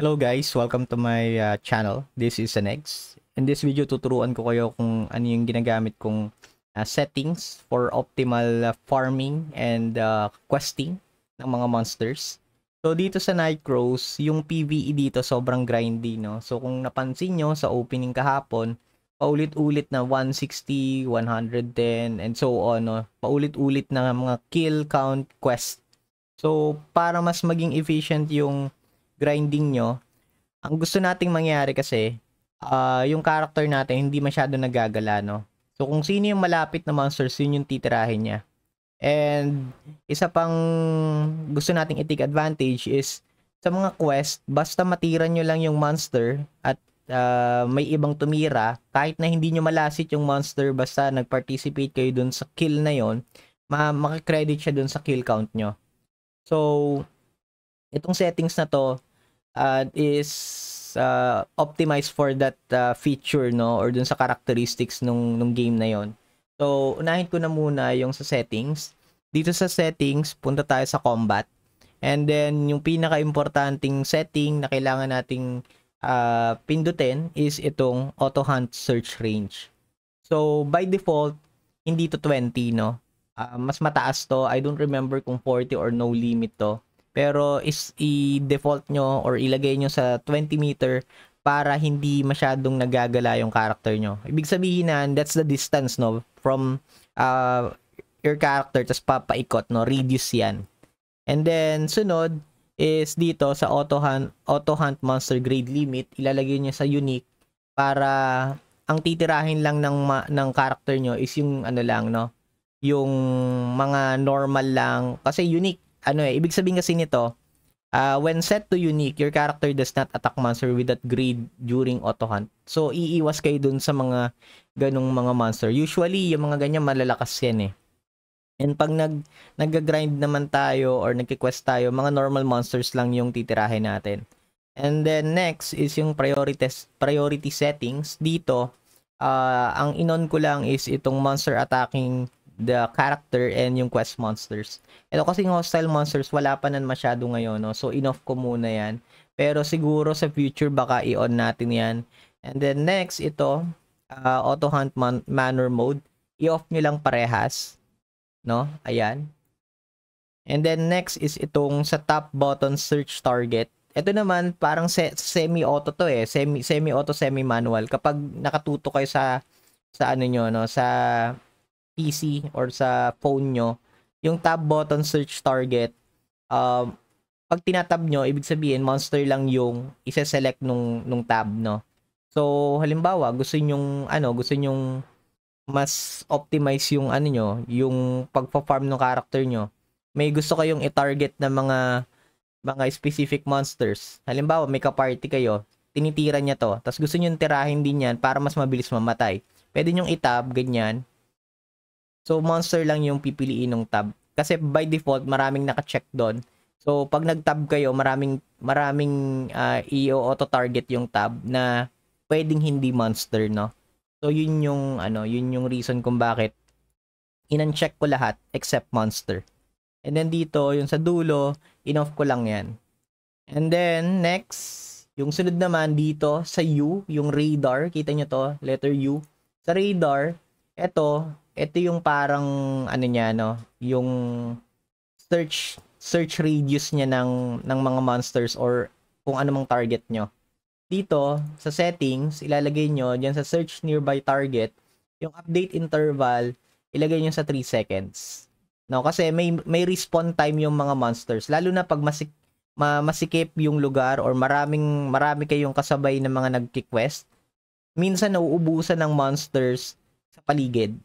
Hello guys, welcome to my uh, channel. This is Anex. In this video, tuturuan ko kayo kung ano yung ginagamit kong uh, settings for optimal uh, farming and uh, questing ng mga monsters. So dito sa Nightcrows, yung PvE dito sobrang grindy, no? So kung napansin nyo sa opening kahapon, paulit-ulit na 160, 110, and so on, no? Paulit-ulit na mga kill count quest. So para mas maging efficient yung grinding nyo, ang gusto nating mangyari kasi, uh, yung character natin hindi masyado nagagala, no? So, kung sino yung malapit na monsters, yun yung titirahin niya. And, isa pang gusto nating itik advantage is, sa mga quest, basta matira nyo lang yung monster at uh, may ibang tumira, kahit na hindi nyo malasit yung monster, basta nag-participate kayo dun sa kill na yon ma makakredit siya dun sa kill count nyo. So, itong settings na to, uh, is uh, optimized for that uh, feature no or dun sa characteristics nung nung game na yon. So unahin ko na muna yung sa settings. Dito sa settings, punta tayo sa combat. And then yung pinaka-importanting setting na kailangan nating uh, pindutin is itong auto hunt search range. So by default, hindi to 20 no. Uh, mas mataas to. I don't remember kung 40 or no limit to. Pero is i-default nyo or ilagay nyo sa 20 meter para hindi masyadong nagagala yung character nyo. Ibig sabihin na that's the distance no from uh, your character tapos papaikot no Reduce yan. And then sunod is dito sa auto hunt, auto hunt monster grade limit ilalagay niyo sa unique para ang titirahin lang ng ma, ng character nyo is yung ano lang no yung mga normal lang kasi unique ano eh, ibig sabihin kasi nito, uh, when set to unique, your character does not attack monster with that grade during auto hunt. So, iiwas kayo dun sa mga ganong mga monster. Usually, yung mga ganyan, malalakas yan eh. And pag nag, nag-grind naman tayo or nagkiquest tayo, mga normal monsters lang yung titirahin natin. And then next is yung priority, priority settings. Dito, uh, ang inon ko lang is itong monster attacking the character and yung quest monsters. Ito kasi yung hostile monsters, wala pa nan masyado ngayon. No? So, enough ko muna yan. Pero siguro sa future, baka i-on natin yan. And then next, ito, uh, auto hunt man manor mode. I-off nyo lang parehas. No? Ayan. And then next is itong sa top button search target ito naman parang se- semi-auto to eh, semi semi-auto semi-manual kapag nakatuto kayo sa sa ano niyo no, sa PC or sa phone nyo, yung tab button search target, um, pag tinatab nyo, ibig sabihin, monster lang yung isa-select nung, nung tab, no? So, halimbawa, gusto nyong, ano, gusto nyong mas optimize yung ano nyo, yung pagpa-farm ng character nyo. May gusto kayong i-target na mga mga specific monsters. Halimbawa, may ka-party kayo, tinitira niya to. Tapos gusto niyo tirahin din yan para mas mabilis mamatay. Pwede niyong itab, ganyan. So, monster lang yung pipiliin ng tab. Kasi by default, maraming naka-check doon. So, pag nag-tab kayo, maraming, maraming uh, ah, i-auto-target e yung tab na pwedeng hindi monster, no? So, yun yung, ano, yun yung reason kung bakit in-uncheck ko lahat except monster. And then dito, yung sa dulo, in-off ko lang yan. And then, next, yung sunod naman dito sa U, yung radar. Kita nyo to, letter U. Sa radar, eto, ito yung parang ano niya no, yung search search radius niya ng ng mga monsters or kung anumang target nyo. Dito sa settings, ilalagay nyo diyan sa search nearby target, yung update interval, ilagay nyo sa 3 seconds. No, kasi may may respawn time yung mga monsters lalo na pag masik ma, masikip yung lugar or maraming marami kayong kasabay ng mga nag-request. Minsan nauubusan ng monsters sa paligid.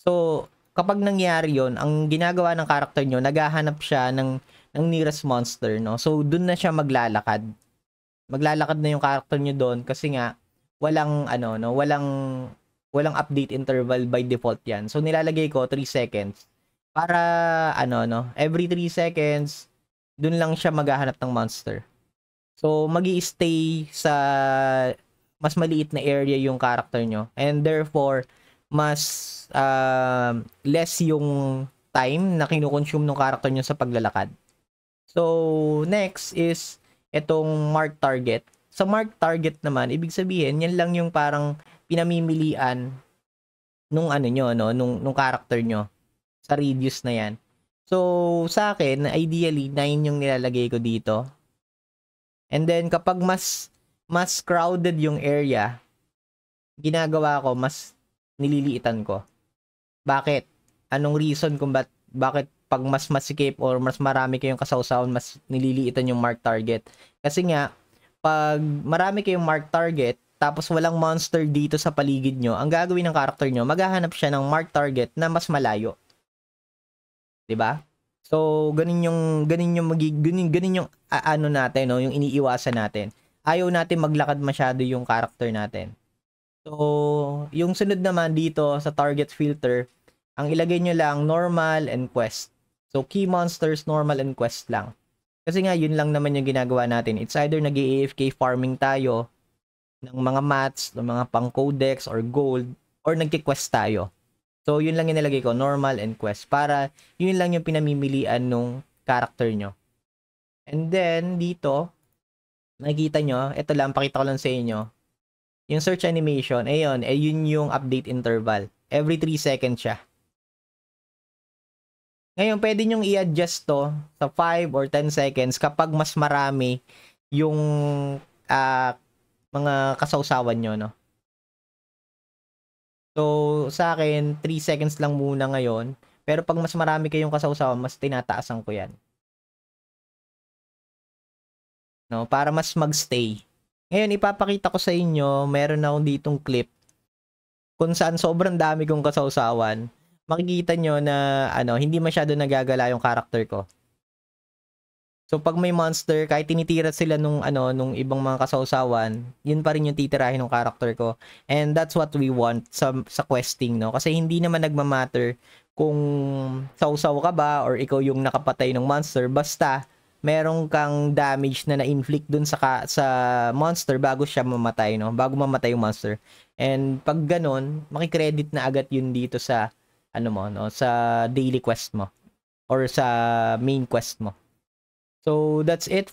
So, kapag nangyari yon ang ginagawa ng character nyo, naghahanap siya ng, ng nearest monster, no? So, dun na siya maglalakad. Maglalakad na yung character nyo doon kasi nga, walang, ano, no? Walang, walang update interval by default yan. So, nilalagay ko 3 seconds para, ano, no? Every 3 seconds, dun lang siya maghahanap ng monster. So, mag stay sa mas maliit na area yung character nyo. And therefore, mas uh, less yung time na kinukonsume ng character nyo sa paglalakad. So, next is itong mark target. Sa mark target naman, ibig sabihin, yan lang yung parang pinamimilian nung ano nyo, no? nung, nung character nyo sa radius na yan. So, sa akin, ideally, 9 yung nilalagay ko dito. And then, kapag mas mas crowded yung area, ginagawa ko, mas nililiitan ko. Bakit? Anong reason kung bat, bakit pag mas masikip or mas marami kayong kasawsawan, mas nililiitan yung mark target? Kasi nga, pag marami kayong mark target, tapos walang monster dito sa paligid nyo, ang gagawin ng character nyo, maghahanap siya ng mark target na mas malayo. 'Di ba? So, ganun yung ganun yung magi, ganun, ganun yung uh, ano natin, no, yung iniiwasan natin. Ayaw natin maglakad masyado yung character natin. So, yung sunod naman dito sa target filter, ang ilagay nyo lang normal and quest. So, key monsters, normal and quest lang. Kasi nga, yun lang naman yung ginagawa natin. It's either nag afk farming tayo ng mga mats, ng mga pang codex or gold, or nagki-quest tayo. So, yun lang inilagay ko, normal and quest. Para, yun lang yung pinamimilian nung character nyo. And then, dito, nakikita nyo, ito lang, pakita ko lang sa inyo yung search animation, ayun, eh yung update interval. Every 3 seconds siya. Ngayon, pwede nyong i-adjust to sa 5 or 10 seconds kapag mas marami yung uh, mga kasawsawan nyo, no? So, sa akin, 3 seconds lang muna ngayon. Pero pag mas marami kayong kasawsawan, mas tinataasan ko yan. No, para mas magstay. Ngayon, ipapakita ko sa inyo, meron akong ditong clip kung saan sobrang dami kong kasausawan. Makikita nyo na ano, hindi masyado nagagala yung character ko. So pag may monster, kahit tinitira sila nung ano nung ibang mga kasausawan, yun pa rin yung titirahin ng character ko. And that's what we want sa sa questing, no? Kasi hindi naman nagma-matter kung sausaw ka ba or ikaw yung nakapatay ng monster basta merong kang damage na na-inflict dun sa ka, sa monster bago siya mamatay no bago mamatay yung monster and pag ganun makikredit na agad yun dito sa ano mo no sa daily quest mo or sa main quest mo so that's it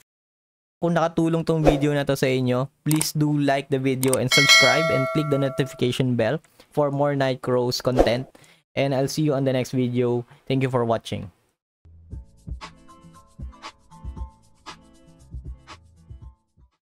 kung nakatulong tong video na to sa inyo please do like the video and subscribe and click the notification bell for more Night Crows content and I'll see you on the next video thank you for watching